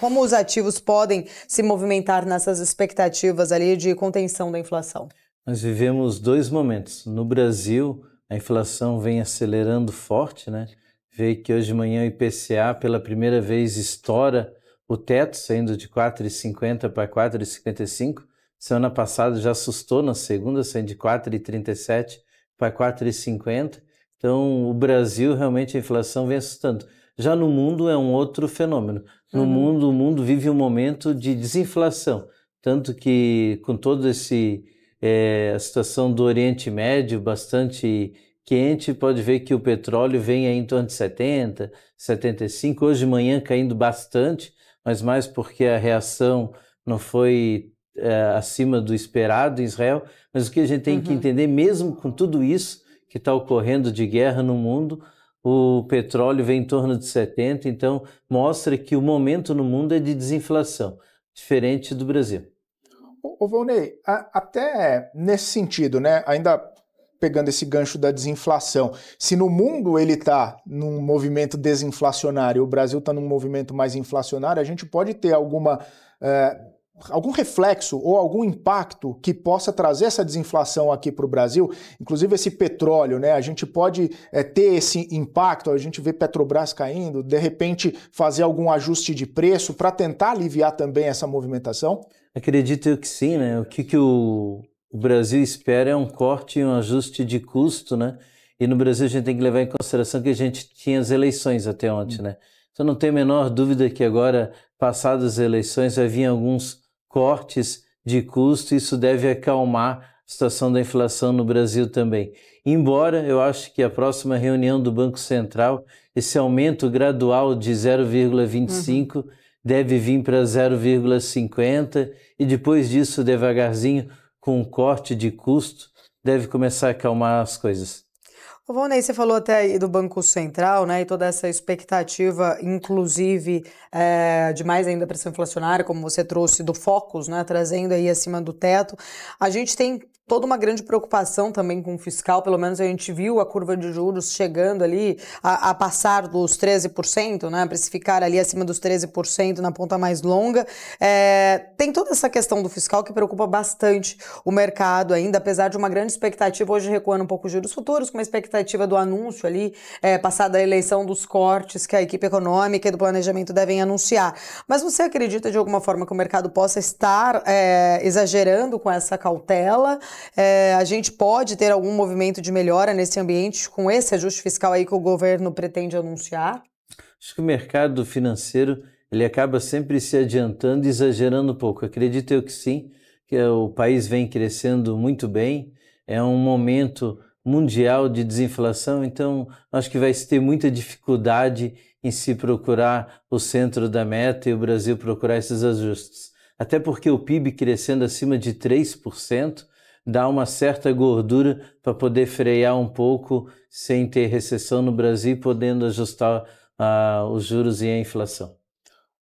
Como os ativos podem se movimentar nessas expectativas ali de contenção da inflação? Nós vivemos dois momentos. No Brasil, a inflação vem acelerando forte, né? Vê que hoje de manhã o IPCA pela primeira vez estoura o teto, saindo de 4,50 para 4,55. Semana passada já assustou na segunda, saindo de 4,37 para 4,50. Então, o Brasil realmente a inflação vem assustando. Já no mundo é um outro fenômeno. No uhum. mundo, o mundo vive um momento de desinflação. Tanto que, com todo esse é, a situação do Oriente Médio bastante quente, pode ver que o petróleo vem aí em torno de 70, 75. Hoje de manhã caindo bastante, mas mais porque a reação não foi é, acima do esperado em Israel. Mas o que a gente tem uhum. que entender, mesmo com tudo isso que está ocorrendo de guerra no mundo, o petróleo vem em torno de 70, então mostra que o momento no mundo é de desinflação, diferente do Brasil. Ô, ô Volney, a, até nesse sentido, né? Ainda pegando esse gancho da desinflação. Se no mundo ele está num movimento desinflacionário, o Brasil está num movimento mais inflacionário, a gente pode ter alguma eh, algum reflexo ou algum impacto que possa trazer essa desinflação aqui para o Brasil, inclusive esse petróleo, né? A gente pode é, ter esse impacto, a gente vê Petrobras caindo, de repente fazer algum ajuste de preço para tentar aliviar também essa movimentação? Acredito que sim, né? O que, que o, o Brasil espera é um corte e um ajuste de custo, né? E no Brasil a gente tem que levar em consideração que a gente tinha as eleições até ontem, né? Hum. Então não tem a menor dúvida que agora, passadas as eleições, vai vir alguns cortes de custo, isso deve acalmar a situação da inflação no Brasil também. Embora eu acho que a próxima reunião do Banco Central, esse aumento gradual de 0,25 uhum. deve vir para 0,50 e depois disso, devagarzinho, com um corte de custo, deve começar a acalmar as coisas. O Vonei, você falou até aí do Banco Central, né, e toda essa expectativa, inclusive, é, de mais ainda pressão inflacionária, como você trouxe do Focus, né, trazendo aí acima do teto. A gente tem toda uma grande preocupação também com o fiscal, pelo menos a gente viu a curva de juros chegando ali a, a passar dos 13%, né, ficar ali acima dos 13% na ponta mais longa. É, tem toda essa questão do fiscal que preocupa bastante o mercado ainda, apesar de uma grande expectativa, hoje recuando um pouco os juros futuros, com uma expectativa do anúncio ali, é, passada a eleição dos cortes que a equipe econômica e do planejamento devem anunciar. Mas você acredita de alguma forma que o mercado possa estar é, exagerando com essa cautela? É, a gente pode ter algum movimento de melhora nesse ambiente com esse ajuste fiscal aí que o governo pretende anunciar? Acho que o mercado financeiro ele acaba sempre se adiantando, exagerando um pouco. Acredito eu que sim, que o país vem crescendo muito bem. É um momento mundial de desinflação, então acho que vai ter muita dificuldade em se procurar o centro da meta e o Brasil procurar esses ajustes. Até porque o PIB crescendo acima de 3%, dá uma certa gordura para poder frear um pouco sem ter recessão no Brasil, podendo ajustar ah, os juros e a inflação.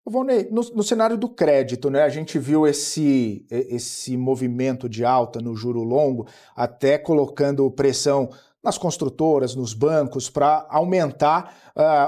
Valnei, no, no, cenário do crédito, né, a gente viu esse, esse movimento de alta no juro longo, até colocando pressão nas construtoras, nos bancos, para aumentar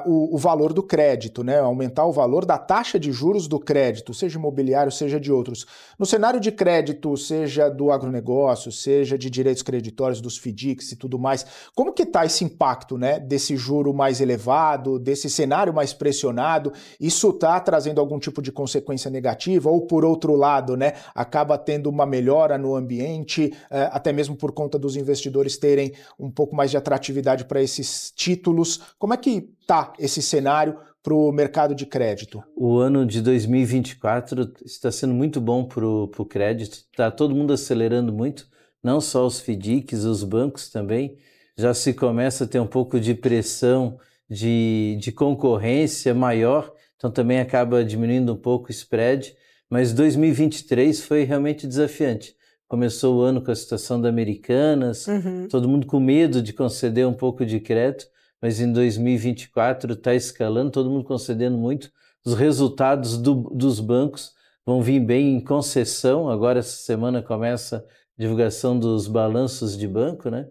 uh, o, o, valor do crédito, né? aumentar o valor da taxa de juros do crédito, seja imobiliário, seja de outros. No cenário de crédito, seja do agronegócio, seja de direitos creditórios, dos FDICs e tudo mais, como que está esse impacto né? desse juro mais elevado, desse cenário mais pressionado? Isso está trazendo algum tipo de consequência negativa? Ou, por outro lado, né? acaba tendo uma melhora no ambiente, uh, até mesmo por conta dos investidores terem um pouco pouco mais de atratividade para esses títulos. Como é que tá esse cenário para o mercado de crédito? O ano de 2024 está sendo muito bom para o crédito. Está todo mundo acelerando muito, não só os FDICs, os bancos também. Já se começa a ter um pouco de pressão de, de concorrência maior, então também acaba diminuindo um pouco o spread. Mas 2023 foi realmente desafiante começou o ano com a situação da Americanas, uhum. todo mundo com medo de conceder um pouco de crédito, mas em 2024 está escalando, todo mundo concedendo muito. Os resultados do, dos bancos vão vir bem em concessão. Agora, essa semana começa a divulgação dos balanços de banco, né?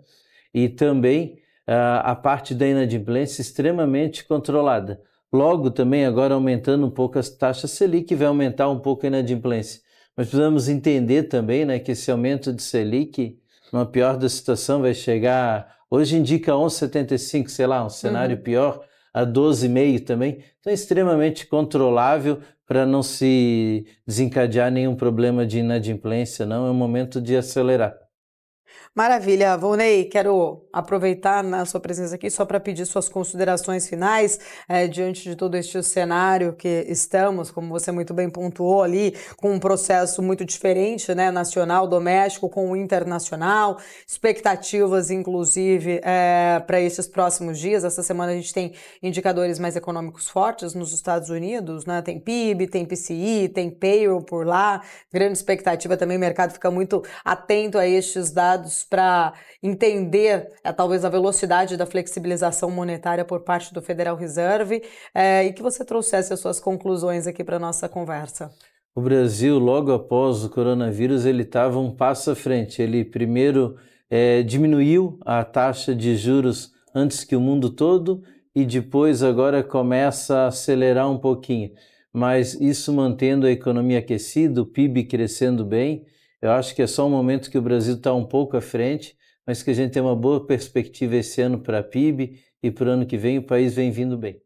E também a, a parte da inadimplência extremamente controlada. Logo, também agora aumentando um pouco as taxas Selic, vai aumentar um pouco a inadimplência. Mas precisamos entender também né, que esse aumento de Selic, numa pior da situação, vai chegar. Hoje indica 11,75, sei lá, um cenário uhum. pior, a 12,5 também. Então é extremamente controlável para não se desencadear nenhum problema de inadimplência, não. É um momento de acelerar. Maravilha, Volney, quero aproveitar na sua presença aqui só para pedir suas considerações finais eh, diante de todo este cenário que estamos, como você muito bem pontuou ali, com um processo muito diferente, né, nacional, doméstico, com o internacional, expectativas, inclusive, eh, para esses próximos dias. Essa semana a gente tem indicadores mais econômicos fortes nos Estados Unidos, né, tem PIB, tem PCI, tem payroll por lá, grande expectativa também, o mercado fica muito atento a estes dados para entender é, talvez a velocidade da flexibilização monetária por parte do Federal Reserve é, e que você trouxesse as suas conclusões aqui para nossa conversa. O Brasil, logo após o coronavírus, ele estava um passo à frente. Ele primeiro é, diminuiu a taxa de juros antes que o mundo todo e depois agora começa a acelerar um pouquinho. Mas isso mantendo a economia aquecida, o PIB crescendo bem, eu acho que é só um momento que o Brasil está um pouco à frente, mas que a gente tem uma boa perspectiva esse ano para a PIB e para o ano que vem o país vem vindo bem.